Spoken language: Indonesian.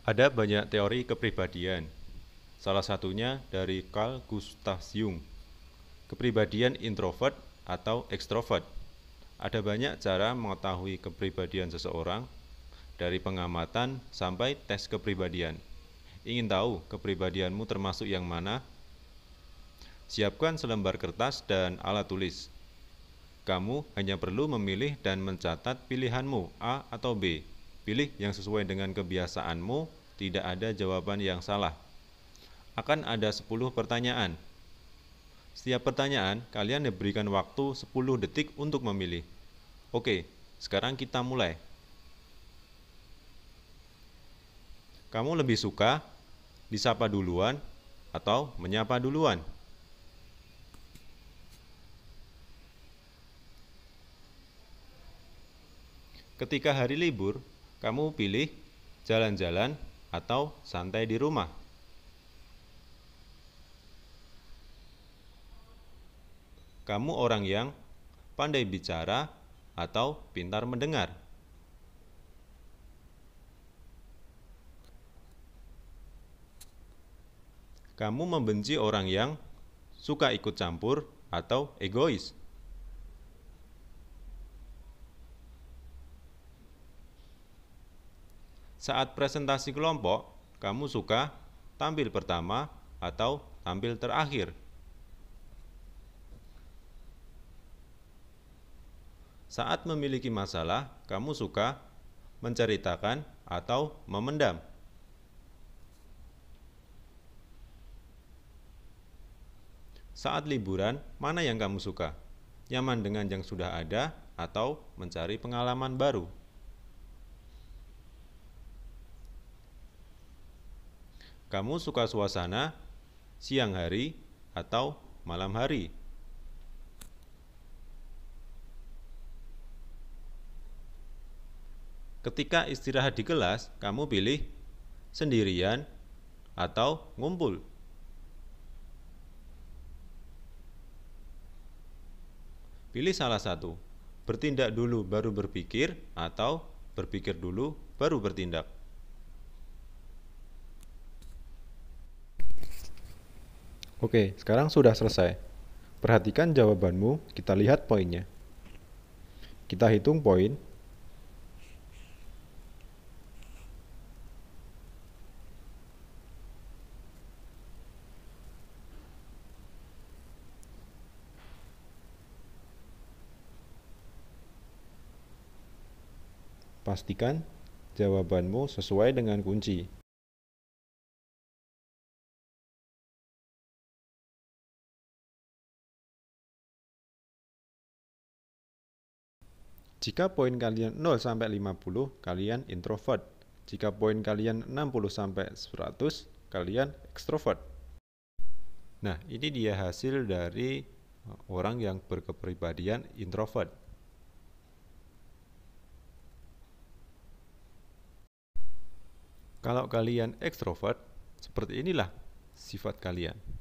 Ada banyak teori kepribadian. Salah satunya dari Carl Gustav Jung. Kepribadian introvert atau ekstrovert. Ada banyak cara mengetahui kepribadian seseorang dari pengamatan sampai tes kepribadian. Ingin tahu kepribadianmu termasuk yang mana? Siapkan selembar kertas dan alat tulis. Kamu hanya perlu memilih dan mencatat pilihanmu A atau B Pilih yang sesuai dengan kebiasaanmu, tidak ada jawaban yang salah. Akan ada 10 pertanyaan. Setiap pertanyaan, kalian diberikan waktu 10 detik untuk memilih. Oke, sekarang kita mulai. Kamu lebih suka disapa duluan atau menyapa duluan? Ketika hari libur, kamu pilih jalan-jalan atau santai di rumah. Kamu orang yang pandai bicara atau pintar mendengar. Kamu membenci orang yang suka ikut campur atau egois. Saat presentasi kelompok, kamu suka tampil pertama atau tampil terakhir? Saat memiliki masalah, kamu suka menceritakan atau memendam. Saat liburan, mana yang kamu suka? Nyaman dengan yang sudah ada atau mencari pengalaman baru? Kamu suka suasana siang hari atau malam hari? Ketika istirahat di kelas, kamu pilih sendirian atau ngumpul. Pilih salah satu. Bertindak dulu baru berpikir atau berpikir dulu baru bertindak. Oke, sekarang sudah selesai. Perhatikan jawabanmu, kita lihat poinnya. Kita hitung poin. Pastikan jawabanmu sesuai dengan kunci. Jika poin kalian 0 sampai 50, kalian introvert. Jika poin kalian 60 sampai 100, kalian ekstrovert. Nah, ini dia hasil dari eh, orang yang berkepribadian introvert. Kalau kalian ekstrovert, seperti inilah sifat kalian.